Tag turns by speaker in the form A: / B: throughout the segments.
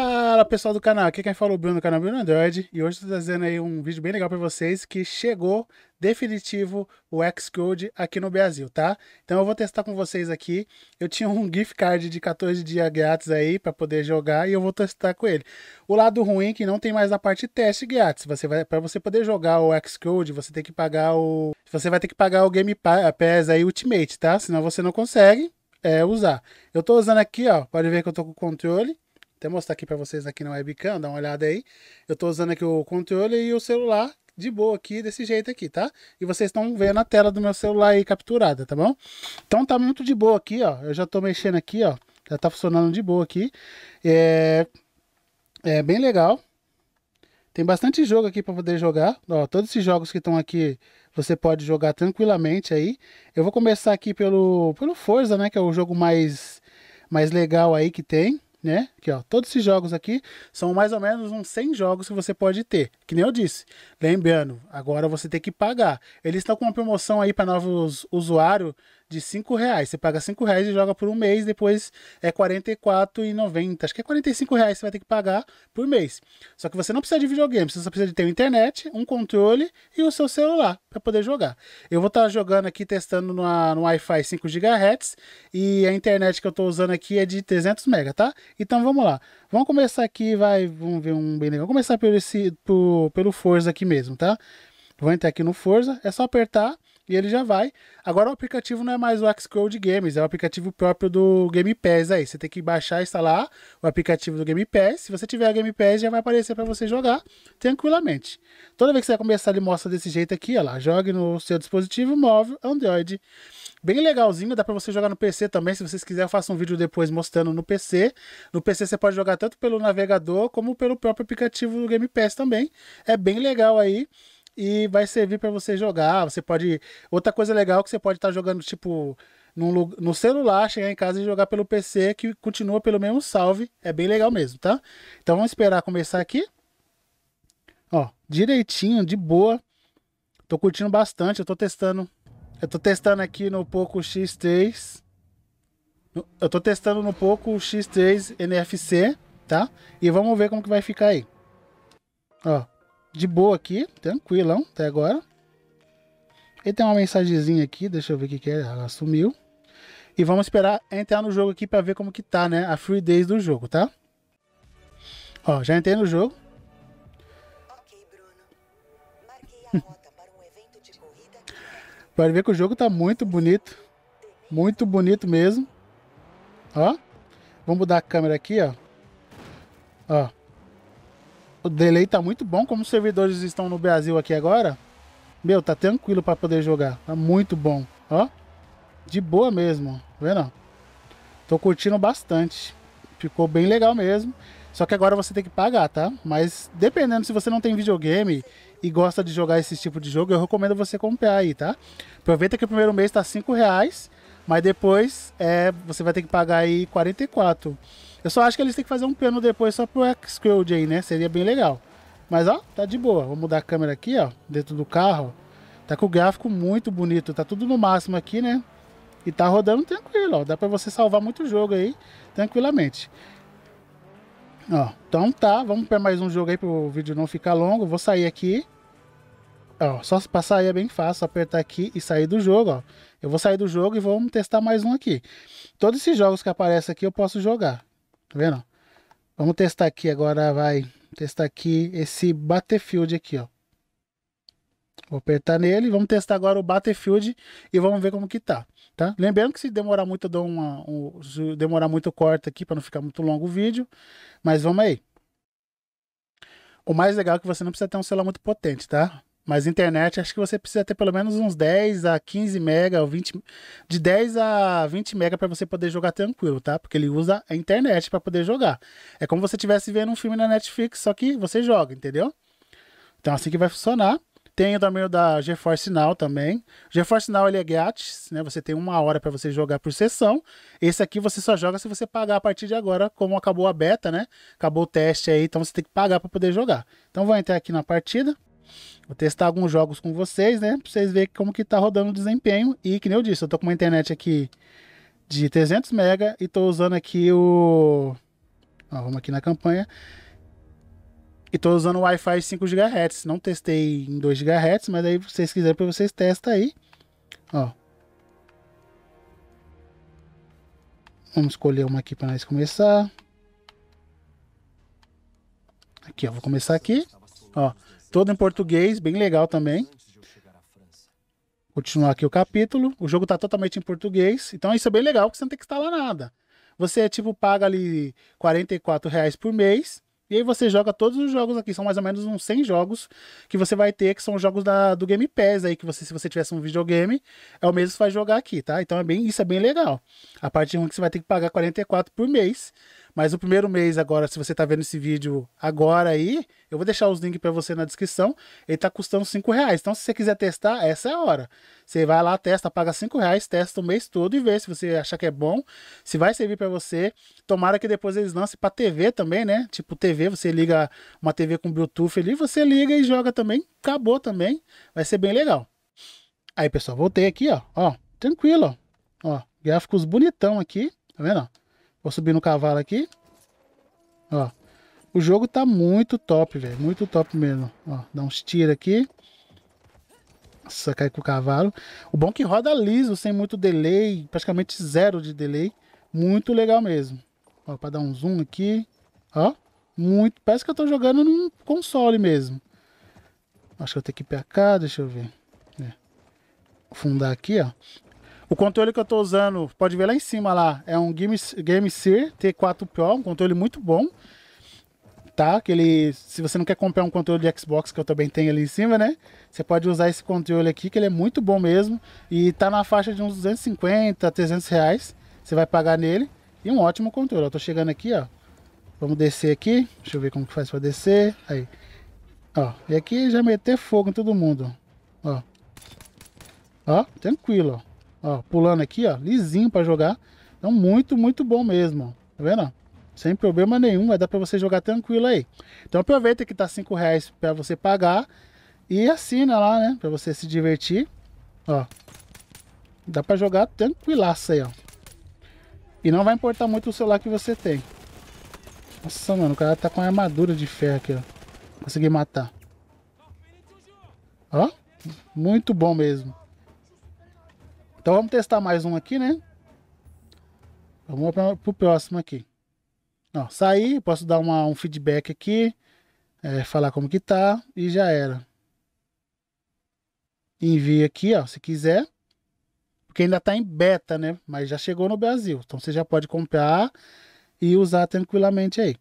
A: Fala pessoal do canal, aqui quem é o Bruno do canal Bruno Android e hoje estou trazendo aí um vídeo bem legal para vocês que chegou definitivo o Xcode aqui no Brasil, tá? Então eu vou testar com vocês aqui, eu tinha um gift card de 14 dias grátis aí para poder jogar e eu vou testar com ele. O lado ruim é que não tem mais a parte teste grátis, você vai para você poder jogar o Xcode, você tem que pagar o você vai ter que pagar o Game eh, Pass aí Ultimate, tá? Senão você não consegue é, usar. Eu estou usando aqui, ó, pode ver que eu estou com o controle até mostrar aqui para vocês aqui na webcam, dá uma olhada aí. Eu estou usando aqui o controle e o celular de boa aqui, desse jeito aqui, tá? E vocês estão vendo a tela do meu celular aí capturada, tá bom? Então tá muito de boa aqui, ó. Eu já estou mexendo aqui, ó. Já está funcionando de boa aqui. É, é bem legal. Tem bastante jogo aqui para poder jogar. Ó, todos esses jogos que estão aqui, você pode jogar tranquilamente aí. Eu vou começar aqui pelo, pelo Forza, né? Que é o jogo mais, mais legal aí que tem né? Aqui, ó, todos esses jogos aqui são mais ou menos uns 100 jogos que você pode ter, que nem eu disse. Lembrando, agora você tem que pagar. Eles estão com uma promoção aí para novos usuários de 5 reais. Você paga 5 reais e joga por um mês, depois é R$44,90. Acho que é 45 reais você vai ter que pagar por mês. Só que você não precisa de videogame, você só precisa de ter internet, um controle e o seu celular para poder jogar. Eu vou estar tá jogando aqui, testando numa, no Wi-Fi 5 GHz e a internet que eu estou usando aqui é de 300 MB, tá? Então vamos lá. Vamos começar aqui, vai, vamos ver um bem legal. Vamos começar pelo, esse, pelo Forza aqui mesmo, tá? Vou entrar aqui no Forza, é só apertar e ele já vai. Agora o aplicativo não é mais o Xcode Games, é o aplicativo próprio do Game Pass aí. Você tem que baixar, instalar o aplicativo do Game Pass. Se você tiver a Game Pass, já vai aparecer para você jogar tranquilamente. Toda vez que você começar, ele mostra desse jeito aqui, ó lá. Jogue no seu dispositivo móvel, Android. Bem legalzinho, dá para você jogar no PC também. Se vocês quiserem, eu faço um vídeo depois mostrando no PC. No PC você pode jogar tanto pelo navegador como pelo próprio aplicativo do Game Pass também. É bem legal aí e vai servir para você jogar. Você pode. Outra coisa legal é que você pode estar tá jogando, tipo, num, no celular, chegar em casa e jogar pelo PC, que continua pelo mesmo salve. É bem legal mesmo, tá? Então vamos esperar começar aqui. Ó, direitinho, de boa. Tô curtindo bastante, eu tô testando. Eu tô testando aqui no Poco X3. Eu tô testando no Poco X3 NFC, tá? E vamos ver como que vai ficar aí. Ó, de boa aqui, tranquilão até agora. ele tem uma mensagenzinha aqui, deixa eu ver o que, que é, ela sumiu. E vamos esperar entrar no jogo aqui para ver como que tá, né, a fluidez do jogo, tá? Ó, já entrei no jogo. para um Pode ver que o jogo tá muito bonito. Muito bonito mesmo. Ó. Vamos mudar a câmera aqui, ó. Ó o delay tá muito bom, como os servidores estão no Brasil aqui agora. Meu, tá tranquilo para poder jogar. Tá muito bom, ó. De boa mesmo, tá vendo? Tô curtindo bastante. Ficou bem legal mesmo. Só que agora você tem que pagar, tá? Mas dependendo se você não tem videogame e gosta de jogar esse tipo de jogo, eu recomendo você comprar aí, tá? Aproveita que o primeiro mês tá cinco reais, mas depois é, você vai ter que pagar aí 44 eu só acho que eles têm que fazer um piano depois só pro X-Crude aí, né? Seria bem legal. Mas ó, tá de boa. Vou mudar a câmera aqui, ó, dentro do carro. Tá com o gráfico muito bonito, tá tudo no máximo aqui, né? E tá rodando tranquilo, ó. Dá pra você salvar muito jogo aí, tranquilamente. Ó, então tá, vamos para mais um jogo aí pro vídeo não ficar longo. Vou sair aqui. Ó, só pra sair é bem fácil, apertar aqui e sair do jogo, ó. Eu vou sair do jogo e vamos testar mais um aqui. Todos esses jogos que aparecem aqui eu posso jogar. Tá vendo? Vamos testar aqui agora, vai. Testar aqui esse Battlefield aqui, ó. Vou apertar nele, vamos testar agora o Battlefield e vamos ver como que tá, tá? Lembrando que se demorar muito eu dou uma, um, se demorar muito corta aqui para não ficar muito longo o vídeo, mas vamos aí. O mais legal é que você não precisa ter um celular muito potente, tá? Mas internet, acho que você precisa ter pelo menos uns 10 a 15 mega, ou 20, de 10 a 20 mega para você poder jogar tranquilo, tá? Porque ele usa a internet para poder jogar. É como você estivesse vendo um filme na Netflix, só que você joga, entendeu? Então assim que vai funcionar. Tem o meio da GeForce Now também. GeForce Now ele é grátis, né? Você tem uma hora para você jogar por sessão. Esse aqui você só joga se você pagar a partir de agora, como acabou a beta, né? Acabou o teste aí, então você tem que pagar para poder jogar. Então vou entrar aqui na partida. Vou testar alguns jogos com vocês, né? Pra vocês verem como que tá rodando o desempenho. E que nem eu disse, eu tô com uma internet aqui de 300 mega e tô usando aqui o... Ó, vamos aqui na campanha. E tô usando o Wi-Fi 5 GHz. Não testei em 2 GHz, mas aí vocês quiserem, pra vocês testa aí. Ó. Vamos escolher uma aqui para nós começar. Aqui, ó. Vou começar aqui. Ó. Todo em português, bem legal também. Continuar aqui o capítulo. O jogo tá totalmente em português. Então isso é bem legal, porque você não tem que instalar nada. Você, tipo, paga ali 44 reais por mês. E aí você joga todos os jogos aqui, são mais ou menos uns 100 jogos que você vai ter, que são jogos da, do Game Pass aí, que você, se você tivesse um videogame, é o mesmo que você vai jogar aqui, tá? Então é bem, isso é bem legal. A parte ruim é que você vai ter que pagar 44 por mês mas o primeiro mês agora, se você tá vendo esse vídeo agora aí, eu vou deixar os links para você na descrição. Ele tá custando 5 reais. Então, se você quiser testar, essa é a hora. Você vai lá, testa, paga 5 reais, testa o mês todo e vê se você achar que é bom, se vai servir para você. Tomara que depois eles lancem para TV também, né? Tipo, TV, você liga uma TV com Bluetooth ali, você liga e joga também. Acabou também. Vai ser bem legal. Aí, pessoal, voltei aqui, ó. Ó, tranquilo, ó. Gráficos bonitão aqui, tá vendo? Vou subir no cavalo aqui. Ó. O jogo tá muito top, velho. Muito top mesmo. Ó, dá uns tiros aqui. Nossa, cai com o cavalo. O bom é que roda liso, sem muito delay. Praticamente zero de delay. Muito legal mesmo. Ó, pra dar um zoom aqui. Ó. Muito. Parece que eu tô jogando num console mesmo. Acho que eu tenho que ir pra cá, deixa eu ver. É. Fundar aqui, ó. O controle que eu estou usando, pode ver lá em cima lá, é um Game, Game Sear T4 Pro, um controle muito bom. Tá? Que ele, se você não quer comprar um controle de Xbox, que eu também tenho ali em cima, né? Você pode usar esse controle aqui, que ele é muito bom mesmo. E tá na faixa de uns 250, 300 reais. Você vai pagar nele. E um ótimo controle. Eu tô chegando aqui, ó. Vamos descer aqui. Deixa eu ver como que faz para descer. Aí. Ó. E aqui já meter fogo em todo mundo. Ó. Ó. Tranquilo, ó. Ó, pulando aqui, ó, lisinho para jogar. Então, muito, muito bom mesmo, ó. Tá vendo? Sem problema nenhum, vai dar para você jogar tranquilo aí. Então, aproveita que tá 5 reais para você pagar e assina lá, né? Para você se divertir. Ó, dá para jogar tranquilaço aí, ó. E não vai importar muito o celular que você tem. Nossa, mano, o cara tá com a armadura de ferro aqui, ó. Consegui matar. Ó, muito bom mesmo. Então vamos testar mais um aqui, né? Vamos para o próximo aqui. Ó, saí, posso dar uma, um feedback aqui, é, falar como que tá e já era. Envia aqui, ó, se quiser. Porque ainda está em beta, né? Mas já chegou no Brasil. Então você já pode comprar e usar tranquilamente aí.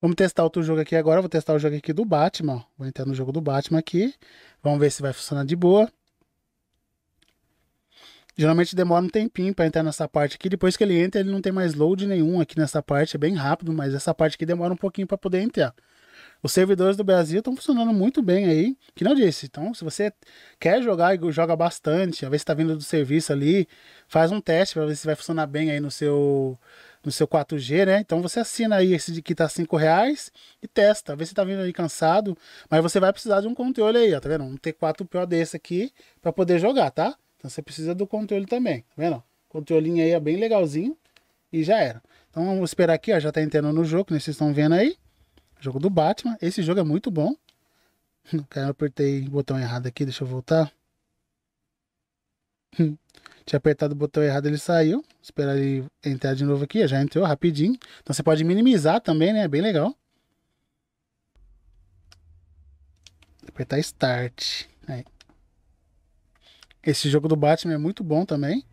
A: Vamos testar outro jogo aqui agora. Vou testar o jogo aqui do Batman. Vou entrar no jogo do Batman aqui. Vamos ver se vai funcionar de boa. Geralmente demora um tempinho para entrar nessa parte aqui. Depois que ele entra, ele não tem mais load nenhum aqui nessa parte. É bem rápido, mas essa parte aqui demora um pouquinho para poder entrar. Os servidores do Brasil estão funcionando muito bem aí. Que não disse. Então, se você quer jogar e joga bastante, a ver se está vindo do serviço ali, faz um teste para ver se vai funcionar bem aí no seu no seu 4G, né? Então você assina aí esse de que tá 5 reais e testa. Vê se tá vindo aí cansado, mas você vai precisar de um controle aí, ó, tá vendo? Um T4 pior desse aqui para poder jogar, tá? Então você precisa do controle também, tá vendo? controlinho aí é bem legalzinho e já era. Então vamos esperar aqui, ó, já tá entrando no jogo, né? Vocês estão vendo aí. Jogo do Batman. Esse jogo é muito bom. Cara, eu apertei o botão errado aqui, deixa eu voltar. tinha apertado o botão errado, ele saiu. Esperar ele entrar de novo aqui, já entrou rapidinho. Então você pode minimizar também, né? É bem legal. Apertar Start. Aí. Esse jogo do Batman é muito bom também.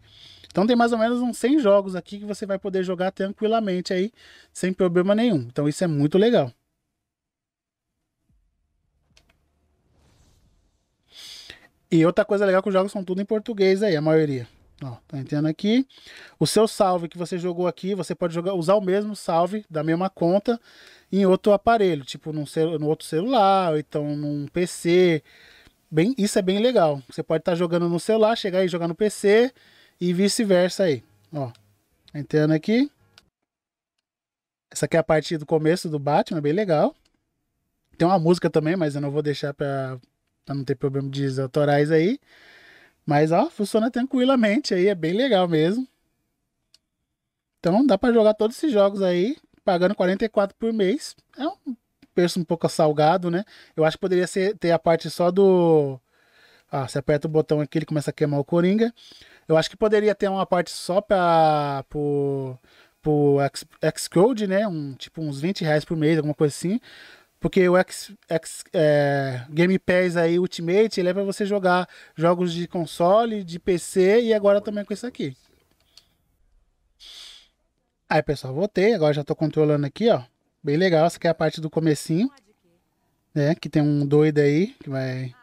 A: Então tem mais ou menos uns 100 jogos aqui que você vai poder jogar tranquilamente aí, sem problema nenhum. Então isso é muito legal. E outra coisa legal é que os jogos são tudo em português aí, a maioria. Ó, tá entrando aqui. O seu salve que você jogou aqui, você pode jogar, usar o mesmo salve da mesma conta em outro aparelho, tipo num, cel no outro celular, ou então num PC. Bem, isso é bem legal. Você pode estar tá jogando no celular, chegar e jogar no PC e vice-versa aí. Ó, tá entrando aqui. Essa aqui é a parte do começo do Batman, bem legal. Tem uma música também, mas eu não vou deixar para não ter problema de autorais aí. Mas ó, funciona tranquilamente aí, é bem legal mesmo. Então dá para jogar todos esses jogos aí, pagando 44 por mês. É um preço um pouco salgado, né? Eu acho que poderia ser, ter a parte só do. Ah, você aperta o botão aqui, ele começa a queimar o Coringa. Eu acho que poderia ter uma parte só para pro, pro code né? Um, tipo uns 20 reais por mês, alguma coisa assim. Porque o X, X, é, Game Pass aí, Ultimate, ele é para você jogar jogos de console, de PC e agora também com isso aqui. Aí, pessoal, voltei. Agora já tô controlando aqui, ó. Bem legal. Essa aqui é a parte do comecinho. Né? Que tem um doido aí que vai...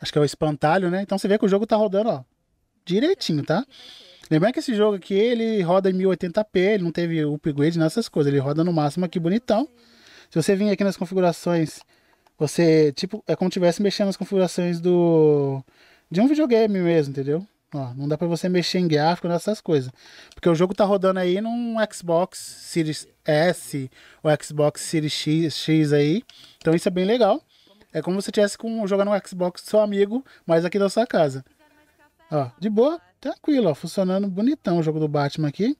A: Acho que é o espantalho, né? Então você vê que o jogo tá rodando, ó. Direitinho, tá? Lembrando que esse jogo aqui, ele roda em 1080p. Ele não teve upgrade nessas coisas. Ele roda no máximo aqui, bonitão. Se você vir aqui nas configurações, você, tipo, é como tivesse mexendo nas configurações do de um videogame mesmo, entendeu? Ó, não dá para você mexer em gráfico, nessas coisas. Porque o jogo tá rodando aí num Xbox Series S ou Xbox Series X, X aí. Então isso é bem legal. É como se você estivesse jogando um Xbox do seu amigo, mas aqui da sua casa. Ó, de boa, tranquilo, ó. Funcionando bonitão o jogo do Batman aqui.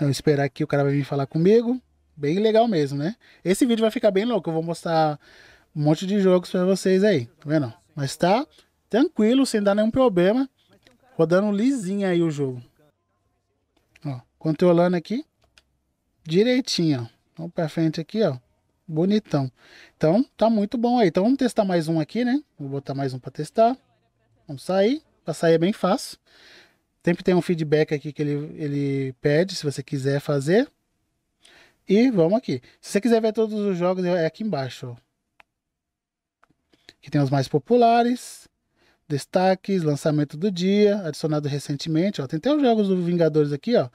A: Eu esperar aqui, o cara vai vir falar comigo. Bem legal mesmo, né? Esse vídeo vai ficar bem louco. Eu vou mostrar um monte de jogos para vocês aí. Tá vendo? Mas tá tranquilo, sem dar nenhum problema. Rodando lisinho aí o jogo. Ó, controlando aqui. Direitinho, ó. Vamos pra frente aqui, ó. Bonitão. Então, tá muito bom aí. Então, vamos testar mais um aqui, né? Vou botar mais um para testar. Vamos sair. Pra sair é bem fácil. Sempre tem um feedback aqui que ele, ele pede, se você quiser fazer. E vamos aqui. Se você quiser ver todos os jogos, é aqui embaixo. Que tem os mais populares, destaques, lançamento do dia, adicionado recentemente. Ó, tem até os jogos do Vingadores aqui, ó.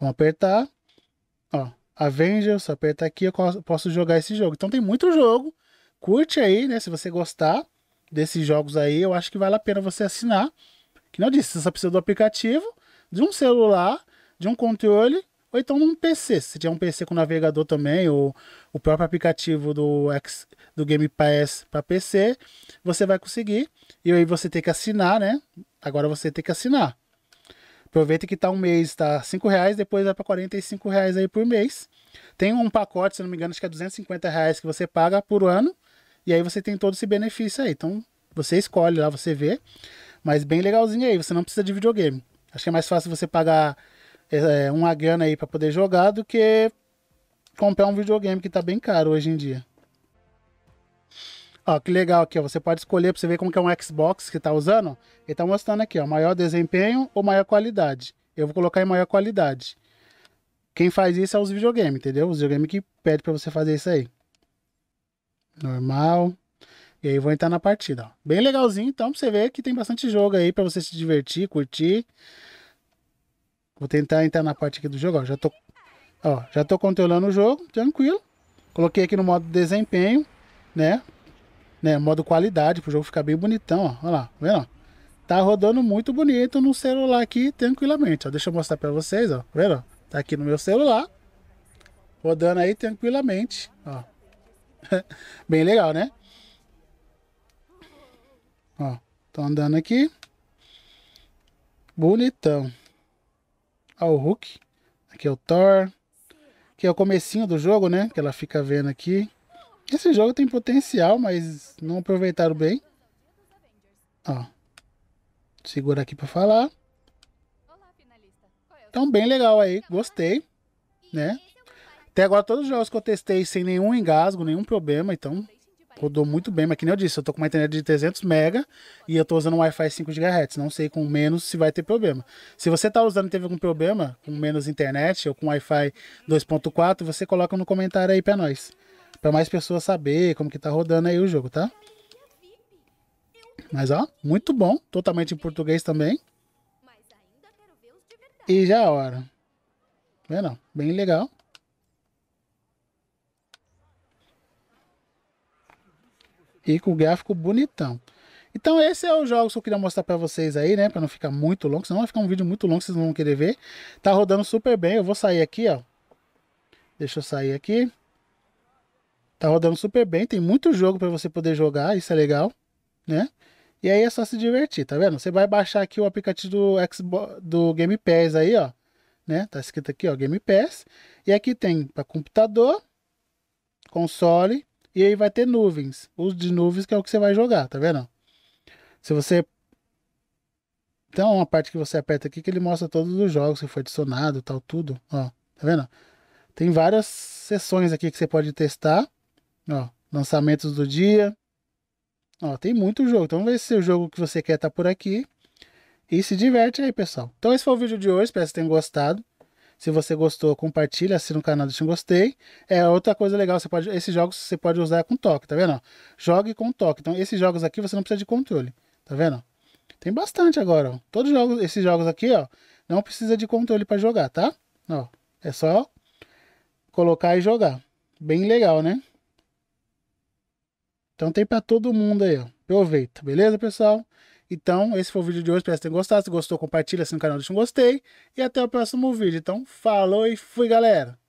A: Vamos apertar. Ó, Avengers, aperta aqui, eu posso jogar esse jogo. Então tem muito jogo. Curte aí, né? Se você gostar desses jogos aí, eu acho que vale a pena você assinar. Que não disse, você só precisa do aplicativo, de um celular, de um controle ou então num PC, se tiver um PC com navegador também, ou o próprio aplicativo do, X, do Game Pass para PC, você vai conseguir. E aí você tem que assinar, né? Agora você tem que assinar. Aproveita que tá um mês, tá 5 reais, depois vai para 45 reais aí por mês. Tem um pacote, se não me engano, acho que é 250 reais que você paga por ano. E aí você tem todo esse benefício aí. Então você escolhe lá, você vê. Mas bem legalzinho aí, você não precisa de videogame. Acho que é mais fácil você pagar é, uma grana aí para poder jogar do que comprar um videogame que tá bem caro hoje em dia. Ó, que legal aqui, ó. Você pode escolher para você ver como que é um Xbox que tá usando. Ele tá mostrando aqui, ó, maior desempenho ou maior qualidade. Eu vou colocar em maior qualidade. Quem faz isso é os videogames, entendeu? Os videogames que pedem para você fazer isso aí. Normal. E aí vou entrar na partida, ó. Bem legalzinho, então, pra você ver que tem bastante jogo aí para você se divertir, curtir. Vou tentar entrar na parte aqui do jogo, ó. Já tô, ó, já tô controlando o jogo, tranquilo. Coloquei aqui no modo desempenho, né? Né, modo qualidade, pro jogo ficar bem bonitão, ó. Olha lá, tá vendo? Tá rodando muito bonito no celular aqui, tranquilamente, ó. Deixa eu mostrar pra vocês, ó. Tá vendo? Tá aqui no meu celular. Rodando aí tranquilamente, ó. bem legal, né? Ó, tô andando aqui. Bonitão ao Hulk. Aqui é o Thor. Que é o comecinho do jogo, né? Que ela fica vendo aqui. Esse jogo tem potencial, mas não aproveitaram bem. Ó. Segura aqui para falar. Então, bem legal aí. Gostei. Né? Até agora, todos os jogos que eu testei sem nenhum engasgo, nenhum problema. Então, rodou muito bem, mas que nem eu disse, eu tô com uma internet de 300 mega e eu tô usando um Wi-Fi 5 GHz, não sei com menos se vai ter problema. Se você tá usando teve algum problema com menos internet ou com Wi-Fi 2.4, você coloca no comentário aí para nós, para mais pessoas saber como que tá rodando aí o jogo, tá? Mas ó, muito bom, totalmente em português também. E já é hora. Vendo? Bem legal. e com o gráfico bonitão. Então esse é o jogo que eu queria mostrar para vocês aí, né? Para não ficar muito longo, senão vai ficar um vídeo muito longo, vocês não vão querer ver. Tá rodando super bem, eu vou sair aqui, ó. Deixa eu sair aqui. Tá rodando super bem, tem muito jogo para você poder jogar, isso é legal, né? E aí é só se divertir, tá vendo? Você vai baixar aqui o aplicativo do, Xbox, do Game Pass aí, ó. Né? Tá escrito aqui, ó, Game Pass. E aqui tem para computador, console e aí vai ter nuvens. Os de nuvens que é o que você vai jogar, tá vendo? Se você. Então, uma parte que você aperta aqui que ele mostra todos os jogos que foi adicionado tal, tudo. Ó, tá vendo? Tem várias sessões aqui que você pode testar. Ó, lançamentos do dia. Ó, tem muito jogo. Então, vê se o jogo que você quer tá por aqui. E se diverte aí, pessoal. Então, esse foi o vídeo de hoje. Espero que vocês tenham gostado. Se você gostou, compartilha, assina o canal, deixa um gostei. É outra coisa legal, você pode, esses jogos você pode usar com toque, tá vendo? Jogue com toque. Então esses jogos aqui você não precisa de controle, tá vendo? Tem bastante agora, ó. Todos jogos, esses jogos aqui, ó, não precisa de controle para jogar, tá? Ó, é só colocar e jogar. Bem legal, né? Então tem para todo mundo aí, ó. Aproveita, beleza, pessoal? Então, esse foi o vídeo de hoje. Espero que tenham gostado. Se gostou, compartilha. Se no canal deixa um gostei. E até o próximo vídeo. Então, falou e fui, galera!